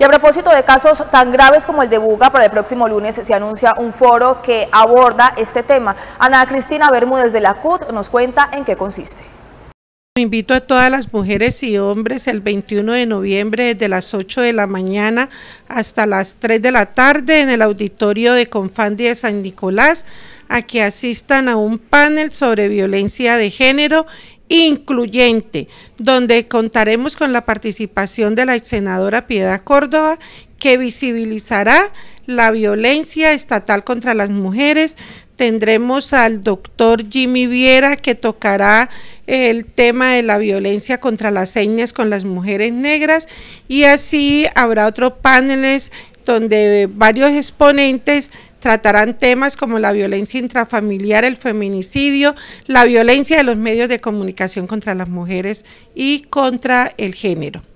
Y a propósito de casos tan graves como el de Buga, para el próximo lunes se anuncia un foro que aborda este tema. Ana Cristina Bermúdez de la CUT nos cuenta en qué consiste. Invito a todas las mujeres y hombres el 21 de noviembre desde las 8 de la mañana hasta las 3 de la tarde en el auditorio de Confandi de San Nicolás a que asistan a un panel sobre violencia de género incluyente, donde contaremos con la participación de la senadora Piedad Córdoba, que visibilizará la violencia estatal contra las mujeres. Tendremos al doctor Jimmy Viera, que tocará eh, el tema de la violencia contra las señas con las mujeres negras. Y así habrá otros paneles donde varios exponentes tratarán temas como la violencia intrafamiliar, el feminicidio, la violencia de los medios de comunicación contra las mujeres y contra el género.